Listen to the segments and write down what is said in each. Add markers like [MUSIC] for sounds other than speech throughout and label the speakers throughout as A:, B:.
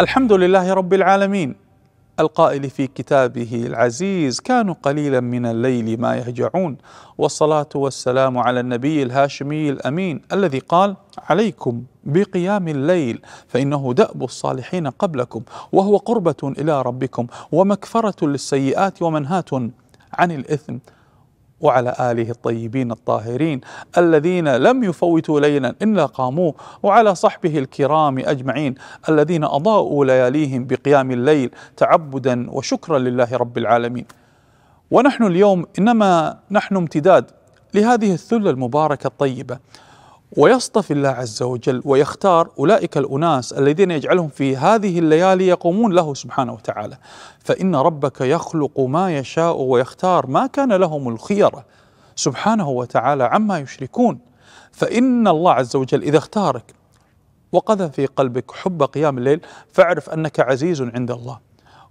A: الحمد لله رب العالمين القائل في كتابه العزيز كانوا قليلا من الليل ما يهجعون والصلاة والسلام على النبي الهاشمي الأمين الذي قال عليكم بقيام الليل فإنه دأب الصالحين قبلكم وهو قربة إلى ربكم ومكفرة للسيئات ومنهات عن الإثم وعلى آله الطيبين الطاهرين الذين لم يفوتوا ليلا إلا قاموه وعلى صحبه الكرام أجمعين الذين أضاءوا لياليهم بقيام الليل تعبدا وشكرا لله رب العالمين ونحن اليوم إنما نحن امتداد لهذه الثلة المباركة الطيبة ويصطفي الله عز وجل ويختار اولئك الاناس الذين يجعلهم في هذه الليالي يقومون له سبحانه وتعالى فان ربك يخلق ما يشاء ويختار ما كان لهم الخيره سبحانه وتعالى عما يشركون فان الله عز وجل اذا اختارك وقذف في قلبك حب قيام الليل فاعرف انك عزيز عند الله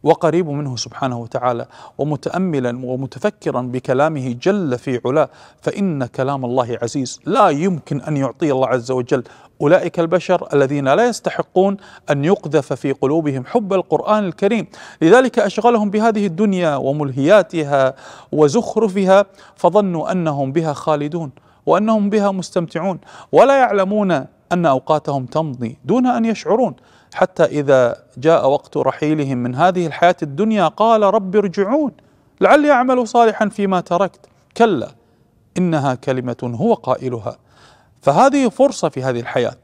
A: وقريب منه سبحانه وتعالى ومتاملا ومتفكرا بكلامه جل في علاه فان كلام الله عزيز لا يمكن ان يعطي الله عز وجل اولئك البشر الذين لا يستحقون ان يقذف في قلوبهم حب القران الكريم، لذلك اشغلهم بهذه الدنيا وملهياتها وزخرفها فظنوا انهم بها خالدون وانهم بها مستمتعون ولا يعلمون ان اوقاتهم تمضي دون ان يشعرون حتى إذا جاء وقت رحيلهم من هذه الحياة الدنيا قال رب ارجعون لعلي أعمل صالحا فيما تركت كلا إنها كلمة هو قائلها فهذه فرصة في هذه الحياة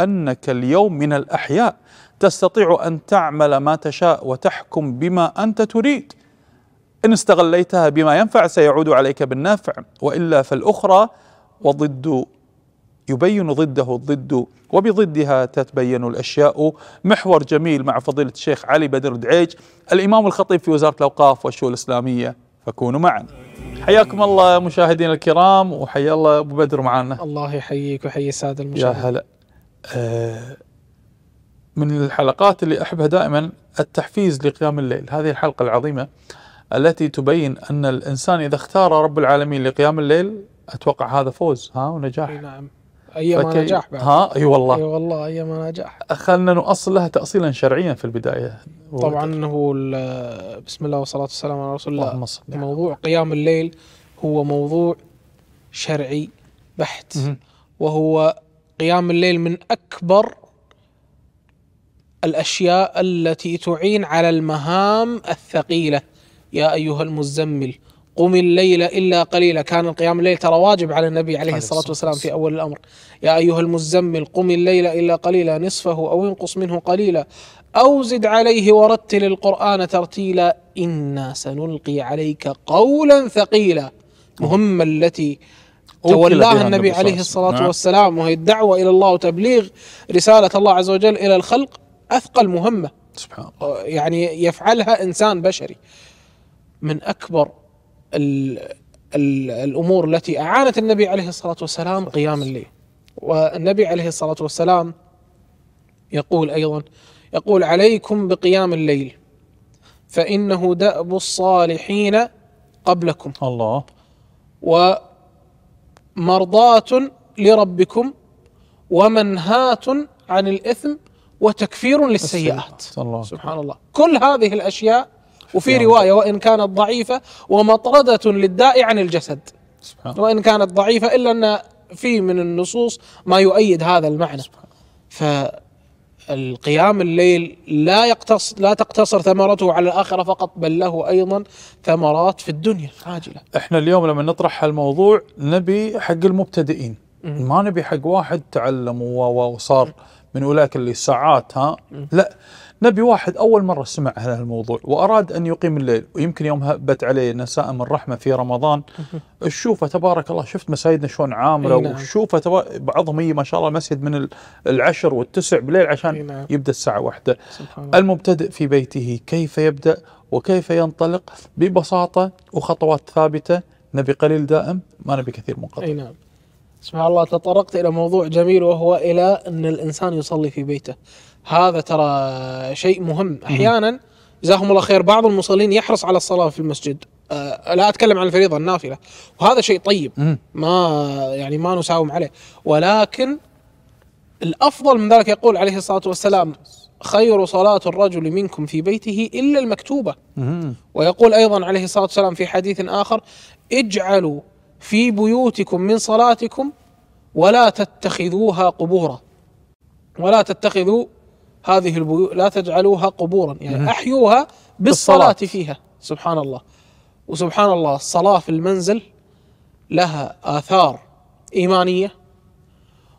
A: أنك اليوم من الأحياء تستطيع أن تعمل ما تشاء وتحكم بما أنت تريد إن استغليتها بما ينفع سيعود عليك بالنفع وإلا فالأخرى وضد يبين ضده الضد وبضدها تتبين الأشياء محور جميل مع فضيلة الشيخ علي بدر دعيج الإمام الخطيب في وزارة الأوقاف والشؤون الإسلامية فكونوا معنا حياكم الله مشاهدينا الكرام وحيا الله أبو بدر معنا الله يحييك ويحيي السادة المشاهدين يا هلا آه من الحلقات اللي أحبها دائما التحفيز لقيام الليل هذه الحلقة العظيمة التي تبين أن الإنسان إذا اختار رب العالمين لقيام الليل أتوقع هذا فوز ها ونجاح نعم
B: ايما فكي... نجاح بعد ها اي والله اي
A: والله ايما نجاح خلنا نؤصلها تاصيلا شرعيا في البدايه طبعا
B: هو بسم الله والصلاه والسلام على رسول الله موضوع قيام الليل هو موضوع شرعي بحت وهو قيام الليل من اكبر الاشياء التي تعين على المهام الثقيله يا ايها المزمل قم الليل إلا قليلا كان القيام الليل ترى واجب على النبي عليه الصلاة والسلام في أول الأمر يا أيها المزمل قم الليل إلا قليلا نصفه أو انقص منه قليلا أو زد عليه ورتل القرآن ترتيلا إنا سنلقي عليك قولا ثقيلا مهمة التي تولاها النبي عليه الصلاة والسلام وهي الدعوة إلى الله وتبليغ رسالة الله عز وجل إلى الخلق أثقل مهمة سبحان الله يعني يفعلها إنسان بشري من أكبر ال ال الامور التي اعانت النبي عليه الصلاه والسلام قيام الليل والنبي عليه الصلاه والسلام يقول ايضا يقول عليكم بقيام الليل فانه داب الصالحين قبلكم الله ومرضاة لربكم ومنهاة عن الإثم وتكفير للسيئات الله سبحان الله كل هذه الأشياء وفي رواية وإن كانت ضعيفة ومطردة للداء عن الجسد سبحان وإن كانت ضعيفة إلا أن في من النصوص ما يؤيد هذا المعنى سبحان فالقيام الليل لا يقتص لا تقتصر ثمرته على الآخرة فقط بل له أيضا ثمرات في الدنيا عاجلة
A: احنا اليوم لما نطرح هالموضوع نبي حق المبتدئين ما نبي حق واحد تعلم وصار من أولئك اللي ساعات ها لا نبي واحد أول مرة سمع هذا الموضوع وأراد أن يقيم الليل ويمكن يوم هبت عليه نساء من رحمة في رمضان شوفه تبارك الله شفت مساجدنا شلون عامرة نعم. وشوفه بعضهم يجي ما شاء الله المسجد من العشر والتسع بالليل عشان نعم. يبدأ الساعة واحدة المبتدئ في بيته كيف يبدأ وكيف ينطلق ببساطة وخطوات ثابتة نبي قليل دائم ما نبي كثير منقطع
B: نعم. سبحان الله تطرقت الى موضوع جميل وهو الى ان الانسان يصلي في بيته هذا ترى شيء مهم احيانا جزاهم الله خير بعض المصلين يحرص على الصلاه في المسجد أه لا اتكلم عن الفريضه النافله وهذا شيء طيب ما يعني ما نساوم عليه ولكن الافضل من ذلك يقول عليه الصلاه والسلام خير صلاة الرجل منكم في بيته إلا المكتوبة ويقول أيضا عليه الصلاة والسلام في حديث آخر اجعلوا في بيوتكم من صلاتكم ولا تتخذوها قبورا ولا تتخذوا هذه البيوت لا تجعلوها قبورا يعني احيوها بالصلاه فيها سبحان الله وسبحان الله الصلاه في المنزل لها اثار ايمانيه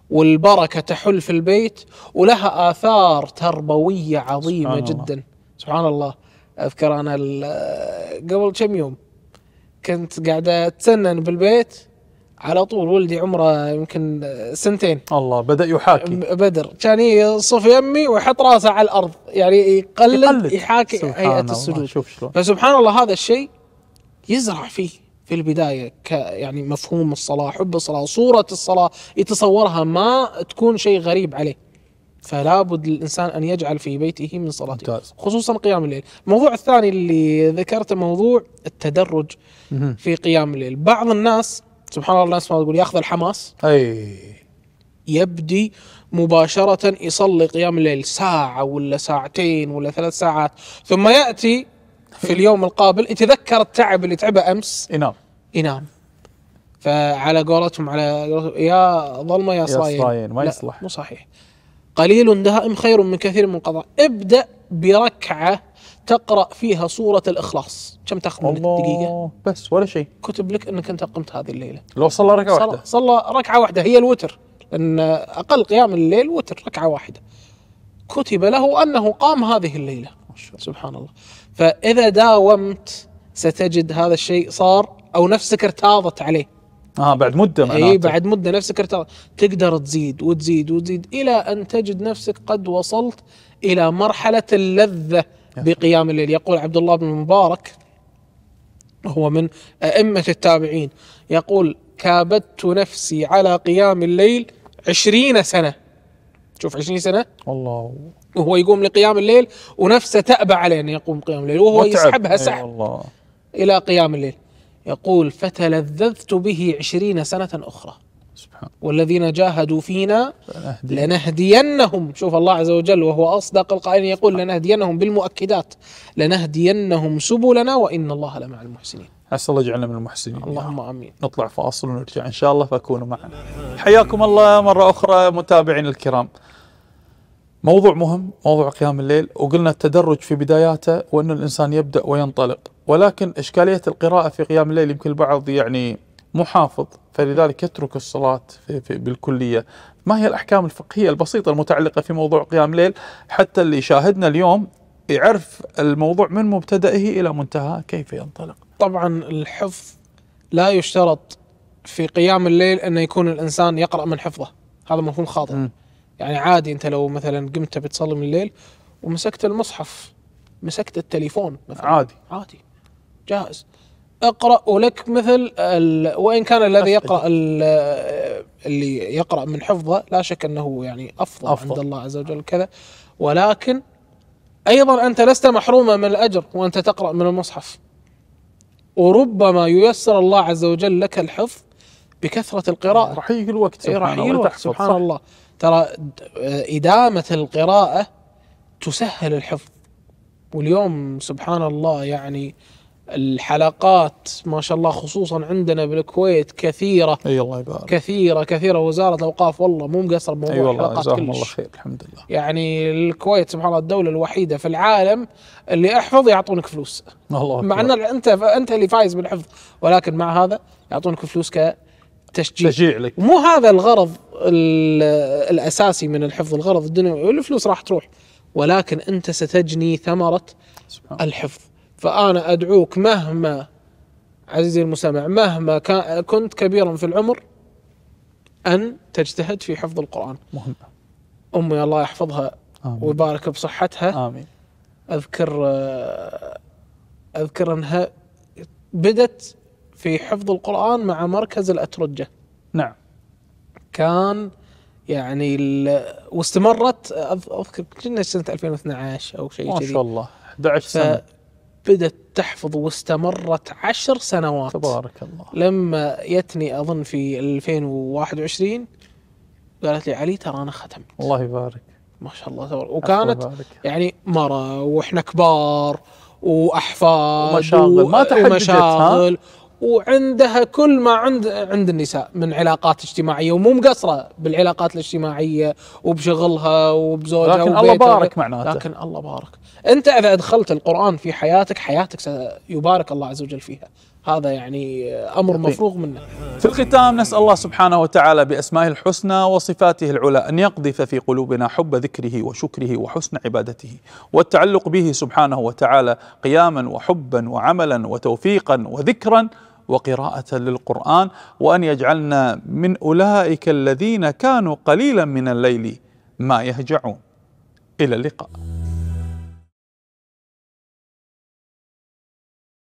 B: والبركه تحل في البيت ولها اثار تربويه عظيمه سبحان جدا الله. سبحان الله اذكر انا قبل كم يوم كنت قاعدة أتسنن بالبيت على طول ولدي عمره يمكن سنتين الله بدا يحاكي بدر كان يصف يمي ويحط راسه على الارض يعني يقلد, يقلد. يحاكي هيئه السجود شوف شلون فسبحان الله هذا الشيء يزرع فيه في البدايه ك يعني مفهوم الصلاه حب الصلاه صوره الصلاه يتصورها ما تكون شيء غريب عليه فلا بد للانسان ان يجعل في بيته من صلاته ممتاز. خصوصا قيام الليل الموضوع الثاني اللي ذكرته موضوع التدرج في قيام الليل بعض الناس سبحان الله الناس ما تقول ياخذ الحماس اي يبدي مباشرة يصلي قيام الليل ساعة ولا ساعتين ولا ثلاث ساعات ثم يأتي في [LAUGHS] اليوم القابل يتذكر التعب اللي تعبه أمس ينام ينام فعلى قولتهم على قولتهم يا ظلمة يا صايم يا صايم ما يصلح مو صحيح قليل دهائم خير من كثير من قضاء ابدأ بركعة تقرأ فيها سورة الإخلاص كم تأخذ من الدقيقة بس ولا شيء كتب لك أنك أنت قمت هذه الليلة لو صلى ركعة صلى واحدة صلى ركعة واحدة هي الوتر أن أقل قيام الليل وتر ركعة واحدة كتب له أنه قام هذه الليلة سبحان الله فإذا داومت ستجد هذا الشيء صار أو نفسك ارتاضت عليه
A: اه بعد مده معناته اي بعد
B: مده نفس الكرت تقدر تزيد وتزيد وتزيد الى ان تجد نفسك قد وصلت الى مرحله اللذه بقيام الليل يقول عبد الله بن مبارك هو من ائمه التابعين يقول كابدت نفسي على قيام الليل عشرين سنه شوف عشرين سنه الله وهو يقوم لقيام الليل ونفسه تأبى عليه أن يقوم قيام الليل وهو متعب. يسحبها سحب الله. إلى قيام الليل يقول فتلذذت به عشرين سنة أخرى سبحان والذين جاهدوا فينا لنهدينهم شوف الله عز وجل وهو أصدق القائلين يقول لنهدينهم بالمؤكدات لنهدينهم سبلنا وإن الله لمع
A: المحسنين عسى الله يجعلنا من المحسنين اللهم امين نطلع فاصل ونرجع ان شاء الله فكونوا معنا حياكم الله مره اخرى متابعينا الكرام موضوع مهم موضوع قيام الليل وقلنا التدرج في بداياته وأن الإنسان يبدأ وينطلق ولكن إشكالية القراءة في قيام الليل يمكن البعض يعني محافظ فلذلك يترك الصلاة في في بالكلية ما هي الأحكام الفقهية البسيطة المتعلقة في موضوع قيام الليل حتى اللي يشاهدنا اليوم يعرف الموضوع من مبتدئه إلى منتهى كيف ينطلق طبعا الحفظ لا يشترط
B: في قيام الليل أن يكون الإنسان يقرأ من حفظه هذا مفهوم خاطئ م. يعني عادي أنت لو مثلا قمت بتصلي من الليل ومسكت المصحف مسكت التليفون مثلا عادي عادي جاهز اقرا ولك مثل وان كان الذي يقرا اللي يقرا من حفظه لا شك انه يعني افضل, أفضل. عند الله عز وجل كذا ولكن ايضا انت لست محروما من الاجر وانت تقرا من المصحف وربما ييسر الله عز وجل لك الحفظ بكثره القراءه راح يجي الوقت إيه، سبحان, راح الوقت سبحان الله ترى ادامه القراءه تسهل الحفظ واليوم سبحان الله يعني الحلقات ما شاء الله خصوصا عندنا بالكويت كثيره اي الله يبارك كثيره كثيره وزاره الاوقاف والله مو مقصر بموضوع أيوة الحلقات كلش الله خير الحمد لله يعني الكويت سبحان الله الدوله الوحيده في العالم اللي احفظ يعطونك فلوس الله مع ان انت انت اللي فايز بالحفظ ولكن مع هذا يعطونك فلوس ك تشجيع لك مو هذا الغرض الاساسي من الحفظ الغرض الدنيوي الفلوس راح تروح ولكن انت ستجني ثمره سبحان الحفظ فأنا أدعوك مهما عزيزي المستمع مهما كنت كبيرا في العمر أن تجتهد في حفظ القرآن مهم أمي الله يحفظها آمين. ويبارك بصحتها آمين أذكر أذكر أنها بدت في حفظ القرآن مع مركز الأترجة نعم كان يعني واستمرت اذكر كنا سنه 2012 او شيء ما شاء الله 11 سنه بدت تحفظ واستمرت عشر سنوات تبارك الله لما يتني اظن في 2021 قالت لي علي ترى انا ختمت
A: الله يبارك
B: ما شاء الله تبارك وكانت يعني مرة واحنا كبار واحفاد ومشاغل ما تحججت ومشاغل وعندها كل ما عند عند النساء من علاقات اجتماعيه ومو مقصره بالعلاقات الاجتماعيه وبشغلها وبزوجها لكن الله بارك معناته لكن الله بارك انت اذا ادخلت القران في حياتك حياتك سيبارك الله عز وجل فيها هذا يعني امر مفروغ منه.
A: في الختام نسال الله سبحانه وتعالى باسمائه الحسنى وصفاته العلى ان يقذف في قلوبنا حب ذكره وشكره وحسن عبادته والتعلق به سبحانه وتعالى قياما وحبا وعملا وتوفيقا وذكرا وقراءة للقرآن وأن يجعلنا من أولئك الذين كانوا قليلا من الليل ما يهجعون إلى اللقاء